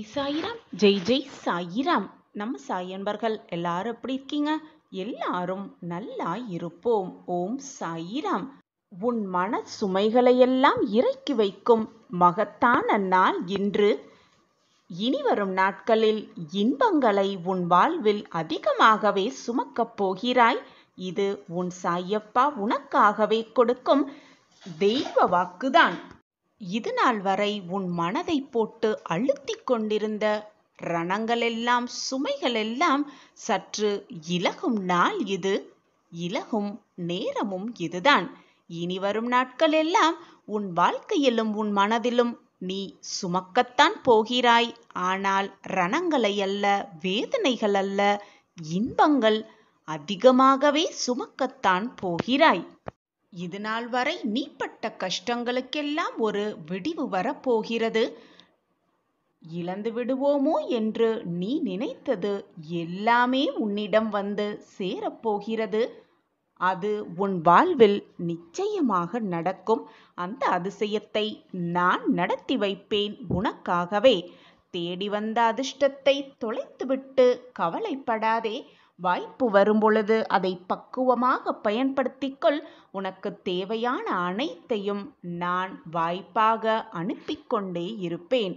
ஜெய் சாயிராம் ஜெய் ஜெய் சாயிராம் நம்ம சாயன்பர்கள் எல்லாரும் எப்படி இருக்கீங்க எல்லாரும் நல்லா இருப்போம் ஓம் சாயிராம் உன் மன சுமைகளை எல்லாம் இறக்கி வைக்கும் மகத்தான நாள் இன்று இனி வரும் நாட்களில் இன்பங்களை உன் வாழ்வில் அதிகமாகவே சுமக்கப் போகிறாய் இது உன் சாயப்பா உனக்காகவே கொடுக்கும் தெய்வ வாக்குதான் இது நாள் வரை உன் மனதை போட்டு அழுத்திக் கொண்டிருந்த ரணங்களெல்லாம் சுமைகளெல்லாம் சற்று இலகும் நாள் இது இலகும் நேரமும் இதுதான் இனி நாட்கள் நாட்களெல்லாம் உன் வாழ்க்கையிலும் உன் மனதிலும் நீ சுமக்கத்தான் போகிறாய் ஆனால் ரணங்களை அல்ல வேதனைகள் அல்ல இன்பங்கள் அதிகமாகவே சுமக்கத்தான் போகிறாய் இதுநாள் வரை நீ பட்ட கஷ்டங்களுக்கெல்லாம் ஒரு விடிவு வரப்போகிறது இழந்து விடுவோமோ என்று நீ நினைத்தது எல்லாமே உன்னிடம் வந்து சேரப்போகிறது அது உன் வாழ்வில் நிச்சயமாக நடக்கும் அந்த அதிசயத்தை நான் நடத்தி வைப்பேன் உனக்காகவே தேடி வந்த அதிர்ஷ்டத்தை தொலைத்துவிட்டு கவலைப்படாதே வாய்ப்பு வரும்பொழுது அதை பக்குவமாக பயன்படுத்திக்கொள் உனக்கு தேவையான அனைத்தையும் நான் வாய்ப்பாக அனுப்பிக்கொண்டே இருப்பேன்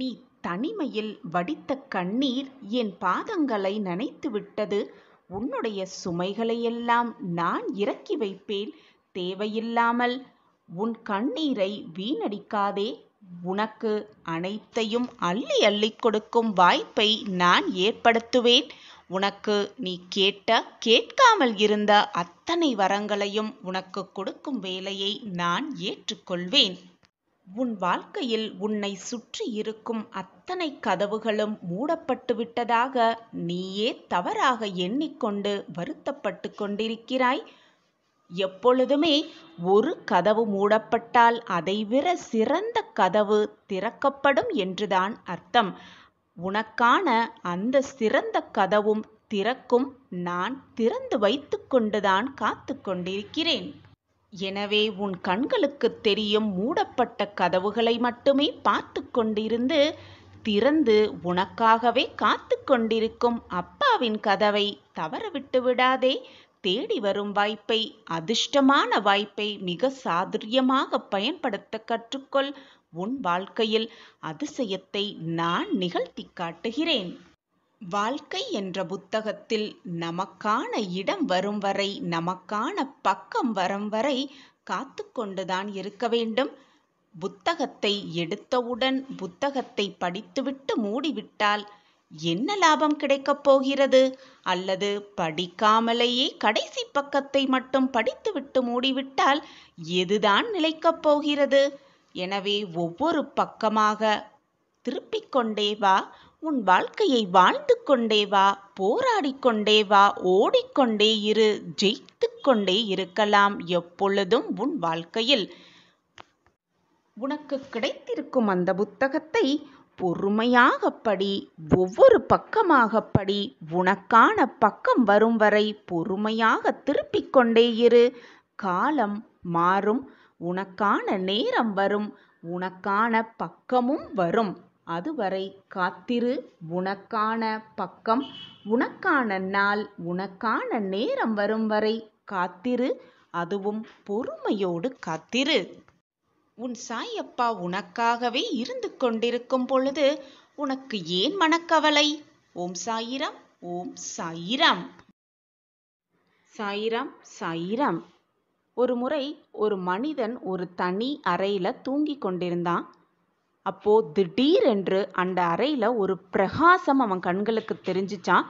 நீ தனிமையில் வடித்த கண்ணீர் என் பாதங்களை நனைத்துவிட்டது உன்னுடைய சுமைகளையெல்லாம் நான் இறக்கி வைப்பேன் தேவையில்லாமல் உன் கண்ணீரை வீணடிக்காதே உனக்கு அனைத்தையும் அள்ளி அள்ளி கொடுக்கும் வாய்ப்பை நான் ஏற்படுத்துவேன் உனக்கு நீ கேட்ட கேட்காமல் இருந்த அத்தனை வரங்களையும் உனக்கு கொடுக்கும் வேலையை நான் ஏற்றுக்கொள்வேன் உன் வாழ்க்கையில் உன்னை சுற்றி இருக்கும் அத்தனை கதவுகளும் மூடப்பட்டு விட்டதாக நீயே தவறாக எண்ணிக்கொண்டு வருத்தப்பட்டு கொண்டிருக்கிறாய் எப்பொழுதுமே ஒரு கதவு மூடப்பட்டால் அதைவிட சிறந்த கதவு திறக்கப்படும் என்றுதான் அர்த்தம் உனக்கான அந்த சிறந்த கதவும் திறக்கும் நான் திறந்து வைத்து கொண்டுதான் காத்து கொண்டிருக்கிறேன் எனவே உன் கண்களுக்கு தெரியும் மூடப்பட்ட கதவுகளை மட்டுமே பார்த்து கொண்டிருந்து திறந்து உனக்காகவே காத்து கொண்டிருக்கும் அப்பாவின் கதவை தவறவிட்டு விடாதே தேடி வரும் வாய்ப்பை அதிர்ஷ்டமான வாய்ப்பை மிக சாதுரியமாக பயன்படுத்த கற்றுக்கொள் உன் வாழ்க்கையில் அதிசயத்தை நான் நிகழ்த்தி காட்டுகிறேன் வாழ்க்கை என்ற புத்தகத்தில் நமக்கான இடம் வரும் வரை நமக்கான பக்கம் வரும் வரை காத்து கொண்டுதான் இருக்க வேண்டும் புத்தகத்தை எடுத்தவுடன் புத்தகத்தை படித்துவிட்டு மூடிவிட்டால் என்ன லாபம் கிடைக்கப் போகிறது அல்லது படிக்காமலேயே கடைசி பக்கத்தை மட்டும் படித்துவிட்டு மூடிவிட்டால் எதுதான் நிலைக்கப் போகிறது எனவே ஒவ்வொரு பக்கமாக திருப்பிக் கொண்டே வா உன் வாழ்க்கையை வாழ்ந்து கொண்டே வா போராடி கொண்டே வா ஓடிக்கொண்டே இரு ஜெயித்து கொண்டே இருக்கலாம் எப்பொழுதும் உன் வாழ்க்கையில் உனக்கு கிடைத்திருக்கும் அந்த புத்தகத்தை பொறுமையாக படி ஒவ்வொரு பக்கமாக படி உனக்கான பக்கம் வரும் வரை பொறுமையாக திருப்பிக் கொண்டே இரு காலம் மாறும் உனக்கான நேரம் வரும் உனக்கான பக்கமும் வரும் அதுவரை காத்திரு உனக்கான பக்கம் உனக்கான நாள் உனக்கான நேரம் வரும் வரை காத்திரு அதுவும் பொறுமையோடு காத்திரு உன் சாயப்பா உனக்காகவே இருந்து கொண்டிருக்கும் பொழுது உனக்கு ஏன் மனக்கவலை ஓம் சாயிரம் ஓம் சாயிரம் சாயிரம் சாயிரம் ஒரு முறை ஒரு மனிதன் ஒரு தனி அறையில் தூங்கி கொண்டிருந்தான் அப்போது திடீரென்று அந்த அறையில் ஒரு பிரகாசம் அவன் கண்களுக்கு தெரிஞ்சிச்சான்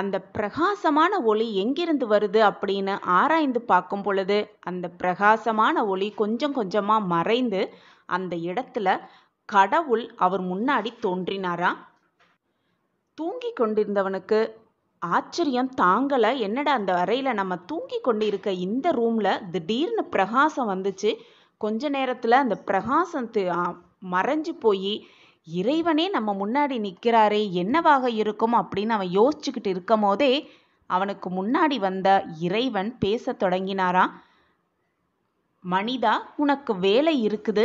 அந்த பிரகாசமான ஒளி எங்கிருந்து வருது அப்படின்னு ஆராய்ந்து பார்க்கும் பொழுது அந்த பிரகாசமான ஒளி கொஞ்சம் கொஞ்சமாக மறைந்து அந்த இடத்துல கடவுள் அவர் முன்னாடி தோன்றினாரா தூங்கி கொண்டிருந்தவனுக்கு ஆச்சரியம் தாங்கல என்னடா அந்த அறையில் நம்ம தூங்கி கொண்டு இருக்க இந்த ரூமில் திடீர்னு பிரகாசம் வந்துச்சு கொஞ்ச நேரத்தில் அந்த பிரகாசம் மறைஞ்சு போய் இறைவனே நம்ம முன்னாடி நிற்கிறாரே என்னவாக இருக்கும் அப்படின்னு அவன் யோசிச்சுக்கிட்டு இருக்கும் போதே அவனுக்கு முன்னாடி வந்த இறைவன் பேச தொடங்கினாரா மனிதா உனக்கு வேலை இருக்குது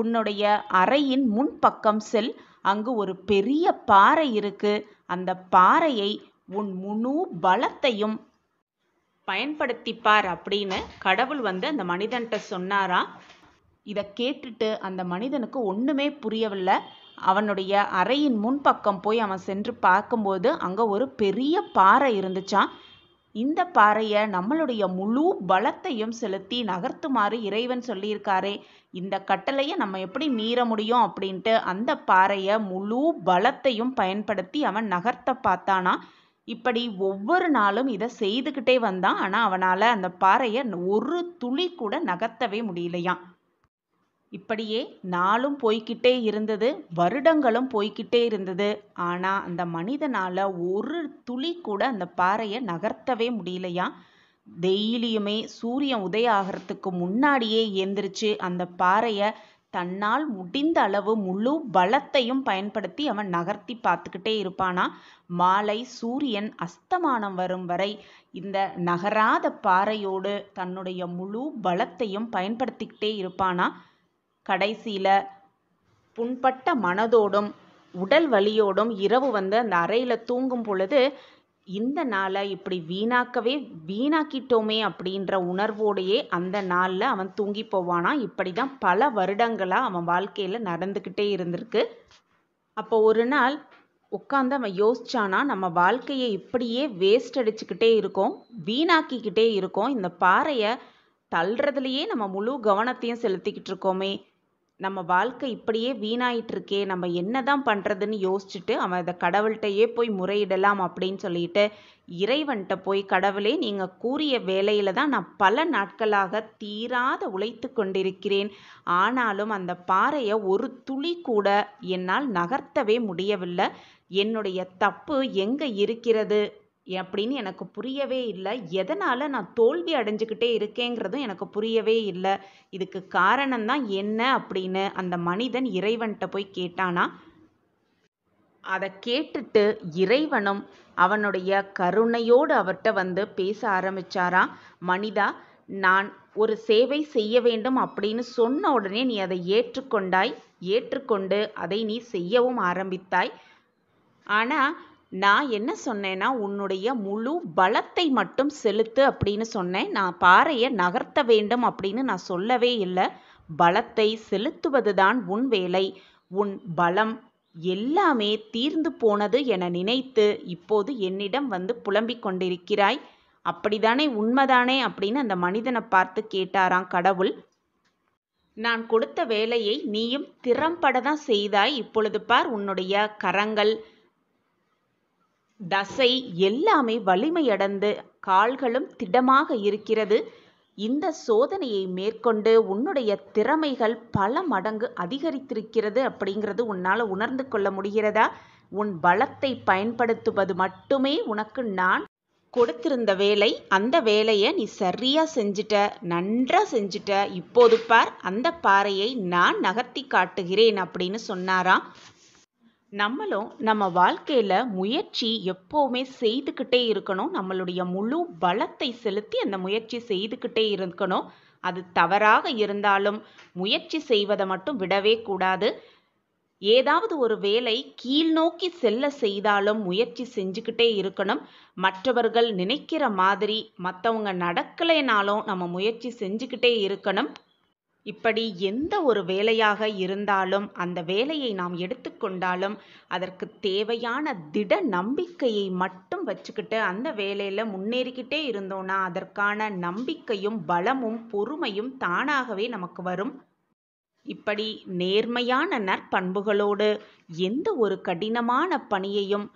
உன்னுடைய அறையின் முன்பக்கம் செல் அங்கு ஒரு பெரிய பாறை இருக்கு அந்த பாறையை உன் முழு பலத்தையும் பயன்படுத்திப்பார் அப்படின்னு கடவுள் வந்து அந்த மனிதன்கிட்ட சொன்னாரா இதை கேட்டுட்டு அந்த மனிதனுக்கு ஒன்றுமே புரியவில்லை அவனுடைய அறையின் முன்பக்கம் போய் அவன் சென்று பார்க்கும்போது அங்கே ஒரு பெரிய பாறை இருந்துச்சான் இந்த பாறையை நம்மளுடைய முழு பலத்தையும் செலுத்தி நகர்த்துமாறு இறைவன் சொல்லியிருக்காரே இந்த கட்டளையை நம்ம எப்படி மீற முடியும் அப்படின்ட்டு அந்த பாறையை முழு பலத்தையும் பயன்படுத்தி அவன் நகர்த்த பார்த்தானா இப்படி ஒவ்வொரு நாளும் இதை செய்துக்கிட்டே வந்தான் ஆனால் அவனால் அந்த பாறையை ஒரு துளி கூட நகர்த்தவே முடியலையாம் இப்படியே நாளும் போய்கிட்டே இருந்தது வருடங்களும் போய்கிட்டே இருந்தது ஆனால் அந்த மனிதனால் ஒரு துளி கூட அந்த பாறையை நகர்த்தவே முடியலையா டெய்லியுமே சூரியன் உதய ஆகிறதுக்கு முன்னாடியே எந்திரிச்சு அந்த பாறையை தன்னால் முடிந்த அளவு முழு பலத்தையும் பயன்படுத்தி அவன் நகர்த்தி பார்த்துக்கிட்டே இருப்பானா மாலை சூரியன் அஸ்தமானம் வரும் வரை இந்த நகராத பாறையோடு தன்னுடைய முழு பலத்தையும் பயன்படுத்திக்கிட்டே இருப்பானா கடைசியில் புண்பட்ட மனதோடும் உடல் வலியோடும் இரவு வந்து அந்த அறையில் தூங்கும் பொழுது இந்த நாளை இப்படி வீணாக்கவே வீணாக்கிட்டோமே அப்படின்ற உணர்வோடையே அந்த நாளில் அவன் தூங்கி போவானா இப்படி தான் பல வருடங்களாக அவன் வாழ்க்கையில் நடந்துக்கிட்டே இருந்திருக்கு அப்போ ஒரு நாள் உட்காந்து அவன் யோசிச்சானா நம்ம வாழ்க்கையை இப்படியே வேஸ்ட் அடிச்சுக்கிட்டே இருக்கோம் வீணாக்கிக்கிட்டே இருக்கோம் இந்த பாறையை தள்ளுறதுலையே நம்ம முழு கவனத்தையும் செலுத்திக்கிட்டு இருக்கோமே நம்ம வாழ்க்கை இப்படியே வீணாயிட்டிருக்கே நம்ம என்ன தான் பண்ணுறதுன்னு யோசிச்சுட்டு அவன் அதை கடவுள்கிட்டயே போய் முறையிடலாம் அப்படின்னு சொல்லிட்டு இறைவன்கிட்ட போய் கடவுளே நீங்கள் கூறிய வேலையில் தான் நான் பல நாட்களாக தீராத உழைத்து கொண்டிருக்கிறேன் ஆனாலும் அந்த பாறையை ஒரு துளி கூட என்னால் நகர்த்தவே முடியவில்லை என்னுடைய தப்பு எங்கே இருக்கிறது அப்படின்னு எனக்கு புரியவே இல்லை எதனால் நான் தோல்வி அடைஞ்சிக்கிட்டே இருக்கேங்கிறதும் எனக்கு புரியவே இல்லை இதுக்கு காரணம்தான் என்ன அப்படின்னு அந்த மனிதன் இறைவன்கிட்ட போய் கேட்டானா அதை கேட்டுட்டு இறைவனும் அவனுடைய கருணையோடு அவர்கிட்ட வந்து பேச ஆரம்பிச்சாராம் மனிதா நான் ஒரு சேவை செய்ய வேண்டும் அப்படின்னு சொன்ன உடனே நீ அதை ஏற்றுக்கொண்டாய் ஏற்றுக்கொண்டு அதை நீ செய்யவும் ஆரம்பித்தாய் ஆனால் நான் என்ன சொன்னேன்னா உன்னுடைய முழு பலத்தை மட்டும் செலுத்து அப்படின்னு சொன்னேன் நான் பாறையை நகர்த்த வேண்டும் அப்படின்னு நான் சொல்லவே இல்லை பலத்தை செலுத்துவதுதான் உன் வேலை உன் பலம் எல்லாமே தீர்ந்து போனது என நினைத்து இப்போது என்னிடம் வந்து புலம்பிக் கொண்டிருக்கிறாய் அப்படிதானே உண்மைதானே அப்படின்னு அந்த மனிதனை பார்த்து கேட்டாராம் கடவுள் நான் கொடுத்த வேலையை நீயும் திறம்பட தான் செய்தாய் இப்பொழுது பார் உன்னுடைய கரங்கள் தசை எல்லாமே வலிமையடைந்து கால்களும் திடமாக இருக்கிறது இந்த சோதனையை மேற்கொண்டு உன்னுடைய திறமைகள் பல மடங்கு அதிகரித்திருக்கிறது அப்படிங்கிறது உன்னால் உணர்ந்து கொள்ள முடிகிறதா உன் பலத்தை பயன்படுத்துவது மட்டுமே உனக்கு நான் கொடுத்திருந்த வேலை அந்த வேலையை நீ சரியாக செஞ்சிட்ட நன்றாக செஞ்சிட்ட இப்போது பார் அந்த பாறையை நான் நகர்த்தி காட்டுகிறேன் அப்படின்னு சொன்னாராம் நம்மளும் நம்ம வாழ்க்கையில் முயற்சி எப்போவுமே செய்துக்கிட்டே இருக்கணும் நம்மளுடைய முழு பலத்தை செலுத்தி அந்த முயற்சி செய்துக்கிட்டே இருக்கணும் அது தவறாக இருந்தாலும் முயற்சி செய்வதை மட்டும் விடவே கூடாது ஏதாவது ஒரு வேலை கீழ்நோக்கி செல்ல செய்தாலும் முயற்சி செஞ்சுக்கிட்டே இருக்கணும் மற்றவர்கள் நினைக்கிற மாதிரி மற்றவங்க நடக்கலைனாலும் நம்ம முயற்சி செஞ்சுக்கிட்டே இருக்கணும் இப்படி எந்த ஒரு வேலையாக இருந்தாலும் அந்த வேலையை நாம் எடுத்துக்கொண்டாலும் அதற்கு தேவையான திட நம்பிக்கையை மட்டும் வச்சுக்கிட்டு அந்த வேலையில் முன்னேறிக்கிட்டே இருந்தோன்னா அதற்கான நம்பிக்கையும் பலமும் பொறுமையும் தானாகவே நமக்கு வரும் இப்படி நேர்மையான நற்பண்புகளோடு எந்த ஒரு கடினமான பணியையும்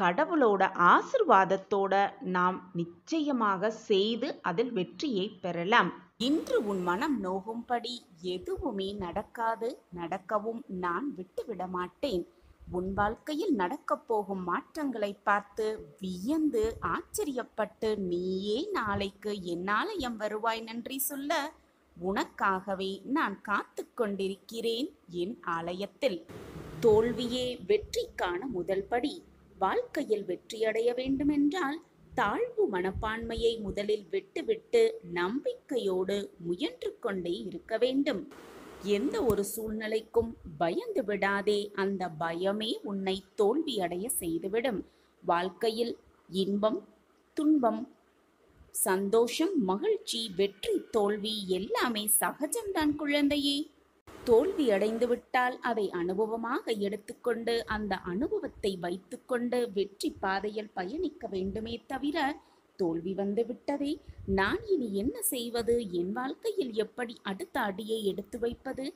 கடவுளோட ஆசிர்வாதத்தோட நாம் நிச்சயமாக செய்து அதில் வெற்றியை பெறலாம் இன்று உன் மனம் நோகும்படி எதுவுமே நடக்காது நடக்கவும் நான் விட்டுவிட மாட்டேன் உன் வாழ்க்கையில் நடக்கப் போகும் மாற்றங்களை பார்த்து வியந்து ஆச்சரியப்பட்டு நீயே நாளைக்கு என்னாலயம் வருவாய் நன்றி சொல்ல உனக்காகவே நான் காத்து கொண்டிருக்கிறேன் என் ஆலயத்தில் தோல்வியே வெற்றிக்கான முதல் படி வாழ்க்கையில் வெற்றியடைய வேண்டுமென்றால் தாழ்வு மனப்பான்மையை முதலில் விட்டுவிட்டு நம்பிக்கையோடு முயன்று கொண்டே இருக்க வேண்டும் எந்த ஒரு சூழ்நிலைக்கும் பயந்து விடாதே அந்த பயமே உன்னை தோல்வியடைய செய்துவிடும் வாழ்க்கையில் இன்பம் துன்பம் சந்தோஷம் மகிழ்ச்சி வெற்றி தோல்வி எல்லாமே சகஜம்தான் குழந்தையே தோல்வி அடைந்துவிட்டால் அதை அனுபவமாக எடுத்துக்கொண்டு அந்த அனுபவத்தை வைத்துக்கொண்டு வெற்றி பாதையில் பயணிக்க வேண்டுமே தவிர தோல்வி வந்து விட்டதே நான் இனி என்ன செய்வது என் வாழ்க்கையில் எப்படி அடுத்த அடியை எடுத்து வைப்பது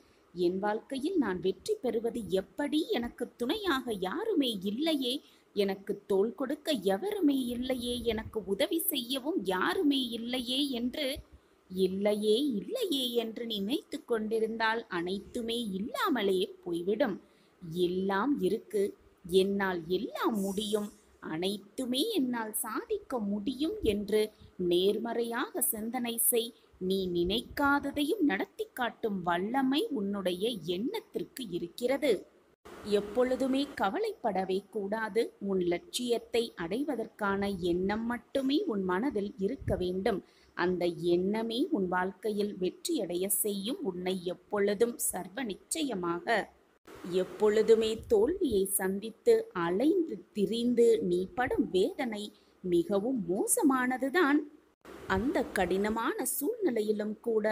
என் வாழ்க்கையில் நான் வெற்றி பெறுவது எப்படி எனக்கு துணையாக யாருமே இல்லையே எனக்கு தோல் கொடுக்க எவருமே இல்லையே எனக்கு உதவி செய்யவும் யாருமே இல்லையே என்று இல்லையே இல்லையே என்று நினைத்து கொண்டிருந்தால் அனைத்துமே இல்லாமலே போய்விடும் எல்லாம் இருக்கு என்னால் எல்லாம் முடியும் அனைத்துமே என்னால் சாதிக்க முடியும் என்று நேர்மறையாக சிந்தனை செய் நீ நினைக்காததையும் நடத்தி காட்டும் வல்லமை உன்னுடைய எண்ணத்திற்கு இருக்கிறது எப்பொழுதுமே கவலைப்படவே கூடாது உன் லட்சியத்தை அடைவதற்கான எண்ணம் மட்டுமே உன் மனதில் இருக்க வேண்டும் அந்த எண்ணமே உன் வாழ்க்கையில் வெற்றியடைய செய்யும் உன்னை எப்பொழுதும் சர்வ நிச்சயமாக எப்பொழுதுமே தோல்வியை சந்தித்து அலைந்து திரிந்து நீ படும் வேதனை மிகவும் மோசமானதுதான் அந்த கடினமான சூழ்நிலையிலும் கூட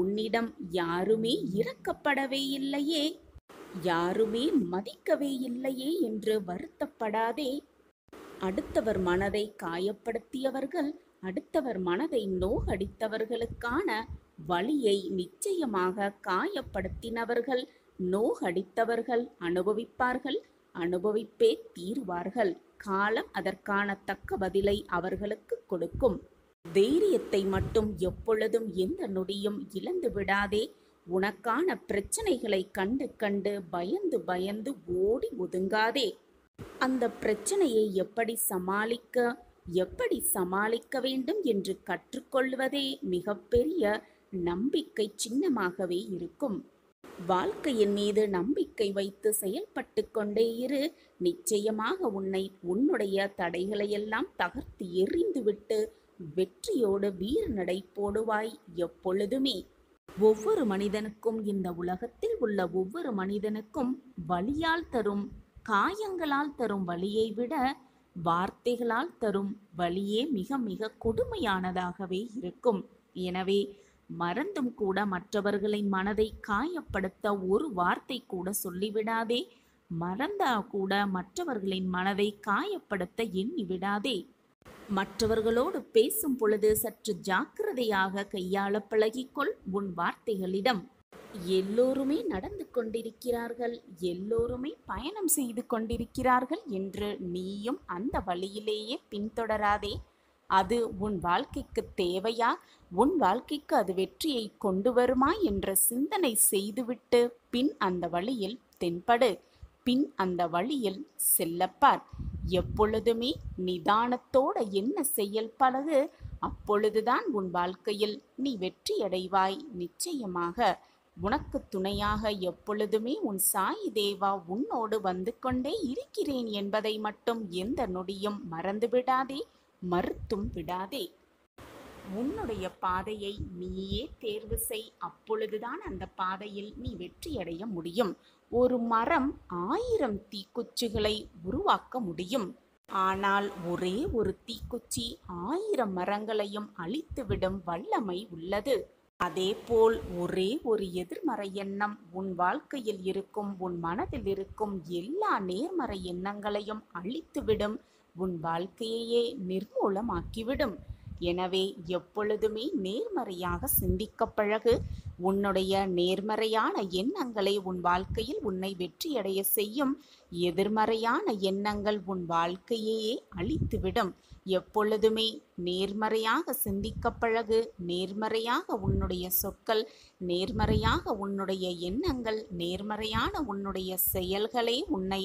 உன்னிடம் யாருமே இறக்கப்படவே இல்லையே யாருமே மதிக்கவே இல்லையே என்று வருத்தப்படாதே அடுத்தவர் மனதை காயப்படுத்தியவர்கள் அடுத்தவர் மனதை நோகடித்தவர்களுக்கான வழியை நிச்சயமாக காயப்படுத்தினவர்கள் நோகடித்தவர்கள் அனுபவிப்பார்கள் அனுபவிப்பே தீர்வார்கள் காலம் அதற்கான தக்க பதிலை அவர்களுக்கு கொடுக்கும் தைரியத்தை மட்டும் எப்பொழுதும் எந்த நொடியும் இழந்து விடாதே உனக்கான பிரச்சனைகளை கண்டு கண்டு பயந்து பயந்து ஓடி ஒதுங்காதே அந்த பிரச்சனையை எப்படி சமாளிக்க எப்படி சமாளிக்க வேண்டும் என்று கற்றுக்கொள்வதே மிகப்பெரிய நம்பிக்கை சின்னமாகவே இருக்கும் வாழ்க்கையின் மீது நம்பிக்கை வைத்து செயல்பட்டு கொண்டே இரு நிச்சயமாக உன்னை உன்னுடைய தடைகளையெல்லாம் தகர்த்து எறிந்துவிட்டு வெற்றியோடு வீர நடை போடுவாய் எப்பொழுதுமே ஒவ்வொரு மனிதனுக்கும் இந்த உலகத்தில் உள்ள ஒவ்வொரு மனிதனுக்கும் வலியால் தரும் காயங்களால் தரும் வழியை விட வார்த்தைகளால் தரும் வழியே மிக மிக கொடுமையானதாகவே இருக்கும் எனவே மறந்தும் கூட மற்றவர்களின் மனதை காயப்படுத்த ஒரு வார்த்தை கூட சொல்லிவிடாதே மறந்தா கூட மற்றவர்களின் மனதை காயப்படுத்த எண்ணி விடாதே மற்றவர்களோடு பேசும் பொழுது சற்று ஜாக்கிரதையாக கையாள பழகிக்கொள் உன் வார்த்தைகளிடம் எல்லோருமே நடந்து கொண்டிருக்கிறார்கள் எல்லோருமே பயணம் செய்து கொண்டிருக்கிறார்கள் என்று நீயும் அந்த வழியிலேயே பின்தொடராதே அது உன் வாழ்க்கைக்கு தேவையா உன் வாழ்க்கைக்கு அது வெற்றியை கொண்டு வருமா என்ற சிந்தனை செய்துவிட்டு பின் அந்த வழியில் தென்படு பின் அந்த வழியில் செல்லப்பார் எப்பொழுதுமே நிதானத்தோட என்ன செயல் பழகு அப்பொழுதுதான் உன் வாழ்க்கையில் நீ வெற்றியடைவாய் நிச்சயமாக உனக்கு துணையாக எப்பொழுதுமே உன் சாய் தேவா உன்னோடு வந்து கொண்டே இருக்கிறேன் என்பதை மட்டும் எந்த நொடியும் மறந்து விடாதே மறுத்தும் விடாதே உன்னுடைய பாதையை நீயே தேர்வு செய் அப்பொழுதுதான் அந்த பாதையில் நீ வெற்றியடைய முடியும் ஒரு மரம் ஆயிரம் தீக்குச்சிகளை உருவாக்க முடியும் ஆனால் ஒரே ஒரு தீக்குச்சி ஆயிரம் மரங்களையும் அழித்துவிடும் வல்லமை உள்ளது அதேபோல் ஒரே ஒரு எதிர்மறை எண்ணம் உன் வாழ்க்கையில் இருக்கும் உன் மனதில் இருக்கும் எல்லா நேர்மறை எண்ணங்களையும் அழித்துவிடும் உன் வாழ்க்கையையே நிர்மூலமாக்கிவிடும் எனவே எப்பொழுதுமே நேர்மறையாக சிந்திக்க பழகு உன்னுடைய நேர்மறையான எண்ணங்களை உன் வாழ்க்கையில் உன்னை வெற்றியடைய செய்யும் எதிர்மறையான எண்ணங்கள் உன் வாழ்க்கையையே அழித்துவிடும் எப்பொழுதுமே நேர்மறையாக சிந்திக்க பழகு நேர்மறையாக உன்னுடைய சொற்கள் நேர்மறையாக உன்னுடைய எண்ணங்கள் நேர்மறையான உன்னுடைய செயல்களே உன்னை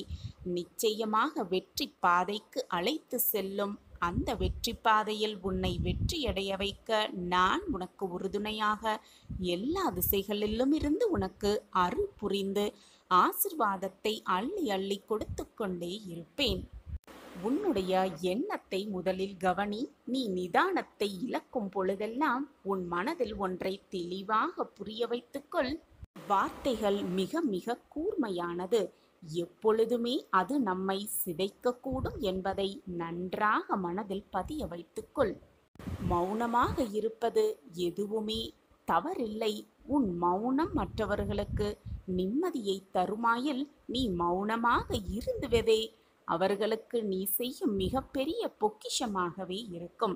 நிச்சயமாக வெற்றி பாதைக்கு அழைத்து செல்லும் அந்த வெற்றி பாதையில் உன்னை வெற்றியடைய வைக்க நான் உனக்கு உறுதுணையாக எல்லா திசைகளிலும் இருந்து உனக்கு அருள் புரிந்து ஆசிர்வாதத்தை அள்ளி அள்ளி கொடுத்து கொண்டே இருப்பேன் உன்னுடைய எண்ணத்தை முதலில் கவனி நீ நிதானத்தை இழக்கும் பொழுதெல்லாம் உன் மனதில் ஒன்றை தெளிவாக புரிய வைத்துக்கொள் வார்த்தைகள் மிக மிக கூர்மையானது எப்பொழுதுமே அது நம்மை சிதைக்கக்கூடும் என்பதை நன்றாக மனதில் பதிய வைத்துக்கொள் மௌனமாக இருப்பது எதுவுமே தவறில்லை உன் மௌனம் மற்றவர்களுக்கு நிம்மதியை தருமாயில் நீ மௌனமாக இருந்துவதே அவர்களுக்கு நீ செய்யும் மிகப்பெரிய பொக்கிஷமாகவே இருக்கும்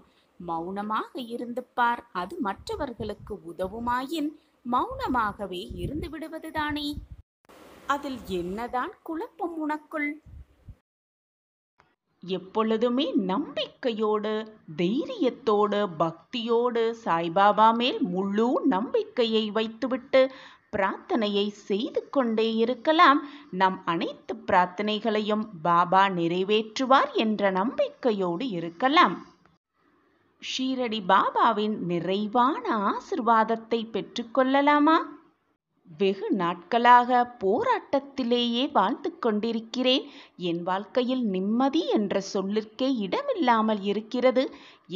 மௌனமாக இருந்து பார் அது மற்றவர்களுக்கு உதவுமாயின் மௌனமாகவே இருந்து விடுவதுதானே அதில் என்னதான் குழப்பம் உனக்குள் எப்பொழுதுமே நம்பிக்கையோடு தைரியத்தோடு பக்தியோடு சாய்பாபா மேல் முழு நம்பிக்கையை வைத்துவிட்டு பிரார்த்தனையை செய்து கொண்டே இருக்கலாம் நம் அனைத்து பிரார்த்தனைகளையும் பாபா நிறைவேற்றுவார் என்ற நம்பிக்கையோடு இருக்கலாம் ஷீரடி பாபாவின் நிறைவான ஆசிர்வாதத்தை பெற்றுக்கொள்ளலாமா வெகு நாட்களாக போராட்டத்திலேயே வாழ்ந்து கொண்டிருக்கிறேன் என் வாழ்க்கையில் நிம்மதி என்ற சொல்லிற்கே இடமில்லாமல் இருக்கிறது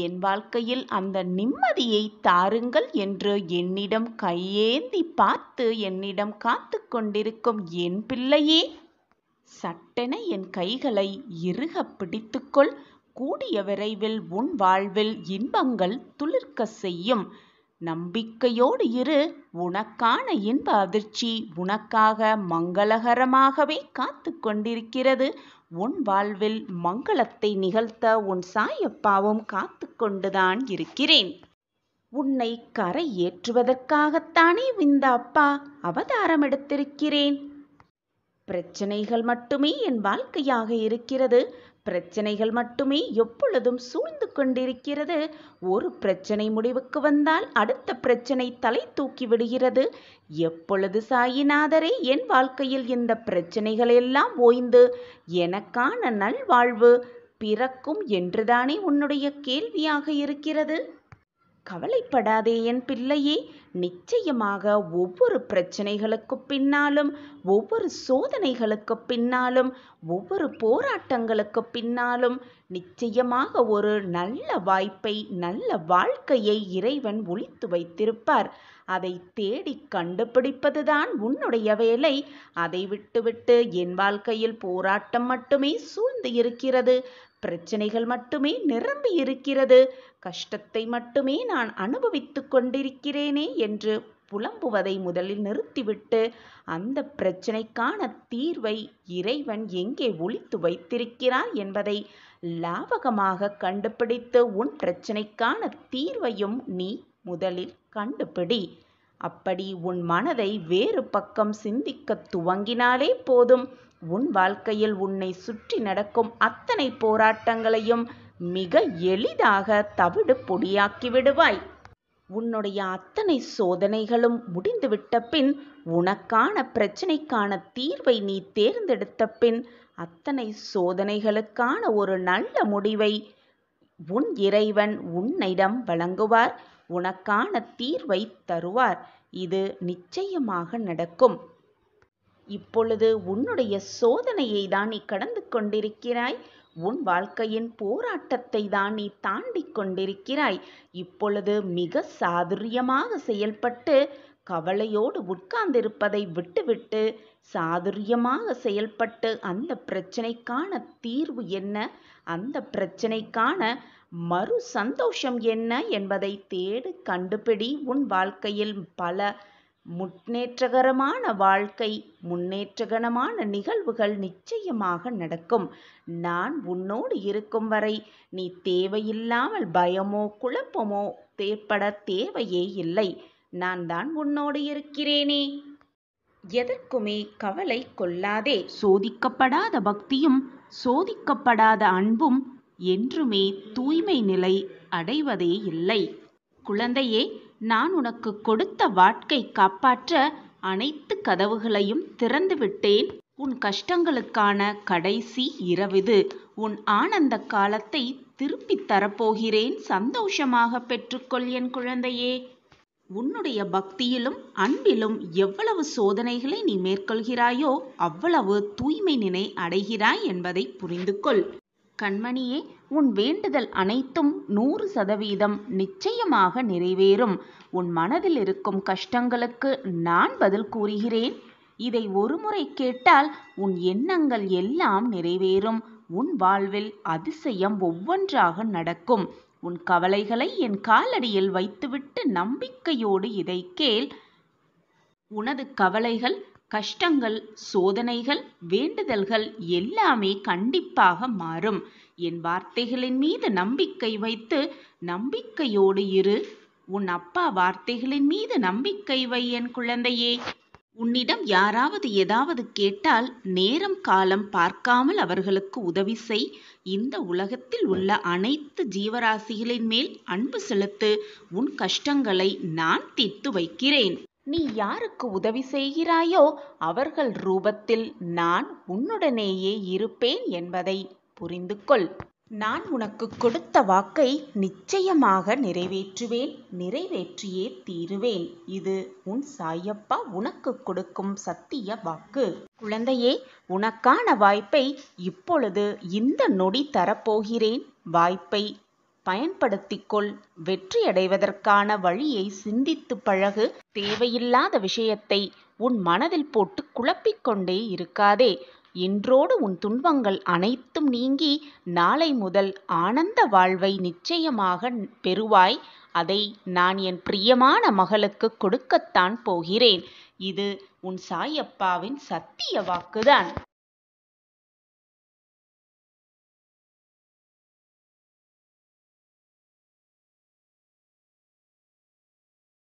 என் வாழ்க்கையில் அந்த நிம்மதியை தாருங்கள் என்று என்னிடம் கையேந்தி பார்த்து என்னிடம் காத்து கொண்டிருக்கும் என் பிள்ளையே சட்டென என் கைகளை இறுக பிடித்துக்கொள் கூடிய விரைவில் உன் வாழ்வில் இன்பங்கள் துளிர்க்க செய்யும் நம்பிக்கையோடு இரு உனக்கான இன்ப அதிர்ச்சி உனக்காக மங்களகரமாகவே காத்து கொண்டிருக்கிறது உன் வாழ்வில் மங்களத்தை நிகழ்த்த உன் சாயப்பாவும் காத்து கொண்டுதான் இருக்கிறேன் உன்னை கரை ஏற்றுவதற்காகத்தானே இந்த அப்பா அவதாரம் எடுத்திருக்கிறேன் பிரச்சனைகள் மட்டுமே என் வாழ்க்கையாக இருக்கிறது பிரச்சனைகள் மட்டுமே எப்பொழுதும் சூழ்ந்து கொண்டிருக்கிறது ஒரு பிரச்சனை முடிவுக்கு வந்தால் அடுத்த பிரச்சனை தலை தூக்கி விடுகிறது எப்பொழுது சாயிநாதரே என் வாழ்க்கையில் இந்த பிரச்சனைகள் எல்லாம் ஓய்ந்து எனக்கான நல்வாழ்வு பிறக்கும் என்றுதானே உன்னுடைய கேள்வியாக இருக்கிறது கவலைப்படாதே என் பிள்ளையே நிச்சயமாக ஒவ்வொரு பிரச்சனைகளுக்கு பின்னாலும் ஒவ்வொரு சோதனைகளுக்கு பின்னாலும் ஒவ்வொரு போராட்டங்களுக்கு பின்னாலும் நிச்சயமாக ஒரு நல்ல வாய்ப்பை நல்ல வாழ்க்கையை இறைவன் ஒழித்து வைத்திருப்பார் அதை தேடி கண்டுபிடிப்பதுதான் உன்னுடைய வேலை அதை விட்டுவிட்டு என் வாழ்க்கையில் போராட்டம் மட்டுமே சூழ்ந்து இருக்கிறது பிரச்சனைகள் மட்டுமே நிரம்பி இருக்கிறது கஷ்டத்தை மட்டுமே நான் அனுபவித்து கொண்டிருக்கிறேனே என்று புலம்புவதை முதலில் நிறுத்திவிட்டு அந்த பிரச்சனைக்கான தீர்வை இறைவன் எங்கே ஒழித்து வைத்திருக்கிறார் என்பதை லாவகமாக கண்டுபிடித்து உன் பிரச்சனைக்கான தீர்வையும் நீ முதலில் கண்டுபிடி அப்படி உன் மனதை வேறு பக்கம் சிந்திக்க துவங்கினாலே போதும் உன் வாழ்க்கையில் உன்னை சுற்றி நடக்கும் அத்தனை போராட்டங்களையும் மிக எளிதாக தவிடு பொடியாக்கி விடுவாய் உன்னுடைய அத்தனை சோதனைகளும் முடிந்துவிட்ட பின் உனக்கான பிரச்சனைக்கான தீர்வை நீ தேர்ந்தெடுத்த பின் அத்தனை சோதனைகளுக்கான ஒரு நல்ல முடிவை உன் இறைவன் உன்னிடம் வழங்குவார் உனக்கான தீர்வை தருவார் இது நிச்சயமாக நடக்கும் இப்பொழுது உன்னுடைய சோதனையை தான் நீ கடந்து கொண்டிருக்கிறாய் உன் வாழ்க்கையின் போராட்டத்தை தான் நீ தாண்டி கொண்டிருக்கிறாய் இப்பொழுது மிக சாதுரியமாக செயல்பட்டு கவலையோடு உட்கார்ந்திருப்பதை விட்டுவிட்டு சாதுரியமாக செயல்பட்டு அந்த பிரச்சனைக்கான தீர்வு என்ன அந்த பிரச்சனைக்கான மறு சந்தோஷம் என்ன என்பதை தேடு கண்டுபிடி உன் வாழ்க்கையில் பல முன்னேற்றகரமான வாழ்க்கை முன்னேற்றகரமான நிகழ்வுகள் நிச்சயமாக நடக்கும் நான் உன்னோடு இருக்கும் வரை நீ தேவையில்லாமல் பயமோ குழப்பமோ தேப்பட தேவையே இல்லை நான் தான் உன்னோடு இருக்கிறேனே எதற்குமே கவலை கொள்ளாதே சோதிக்கப்படாத பக்தியும் சோதிக்கப்படாத அன்பும் என்றுமே தூய்மை நிலை அடைவதே இல்லை குழந்தையே நான் உனக்கு கொடுத்த வாட்கை காப்பாற்ற அனைத்து கதவுகளையும் திறந்து விட்டேன் உன் கஷ்டங்களுக்கான கடைசி இரவிது உன் ஆனந்த காலத்தை திருப்பித் தரப்போகிறேன் சந்தோஷமாக பெற்றுக்கொள் என் குழந்தையே உன்னுடைய பக்தியிலும் அன்பிலும் எவ்வளவு சோதனைகளை நீ மேற்கொள்கிறாயோ அவ்வளவு தூய்மை நினை அடைகிறாய் என்பதை புரிந்து கண்மணியே உன் வேண்டுதல் அனைத்தும் நூறு சதவீதம் நிச்சயமாக நிறைவேறும் உன் மனதில் இருக்கும் கஷ்டங்களுக்கு நான் பதில் கூறுகிறேன் இதை ஒருமுறை கேட்டால் உன் எண்ணங்கள் எல்லாம் நிறைவேறும் உன் வாழ்வில் அதிசயம் ஒவ்வொன்றாக நடக்கும் உன் கவலைகளை என் காலடியில் வைத்துவிட்டு நம்பிக்கையோடு இதை கேள் உனது கவலைகள் கஷ்டங்கள் சோதனைகள் வேண்டுதல்கள் எல்லாமே கண்டிப்பாக மாறும் என் வார்த்தைகளின் மீது நம்பிக்கை வைத்து நம்பிக்கையோடு இரு உன் அப்பா வார்த்தைகளின் மீது நம்பிக்கை வை என் குழந்தையே உன்னிடம் யாராவது ஏதாவது கேட்டால் நேரம் காலம் பார்க்காமல் அவர்களுக்கு உதவி செய் இந்த உலகத்தில் உள்ள அனைத்து ஜீவராசிகளின் மேல் அன்பு செலுத்து உன் கஷ்டங்களை நான் தீர்த்து வைக்கிறேன் நீ யாருக்கு உதவி செய்கிறாயோ அவர்கள் ரூபத்தில் நான் உன்னுடனேயே இருப்பேன் என்பதை புரிந்து கொள் நான் உனக்கு கொடுத்த வாக்கை நிச்சயமாக நிறைவேற்றுவேன் நிறைவேற்றியே தீருவேன் இது உன் சாயப்பா உனக்கு கொடுக்கும் சத்திய வாக்கு குழந்தையே உனக்கான வாய்ப்பை இப்பொழுது இந்த நொடி தரப்போகிறேன் வாய்ப்பை பயன்படுத்திக்கொள் வெற்றியடைவதற்கான வழியை சிந்தித்து பழகு தேவையில்லாத விஷயத்தை உன் மனதில் போட்டு குழப்பிக்கொண்டே இருக்காதே இன்றோடு உன் துன்பங்கள் அனைத்தும் நீங்கி நாளை முதல் ஆனந்த வாழ்வை நிச்சயமாக பெறுவாய் அதை நான் என் பிரியமான மகளுக்கு கொடுக்கத்தான் போகிறேன் இது உன் சாயப்பாவின் சத்திய வாக்குதான்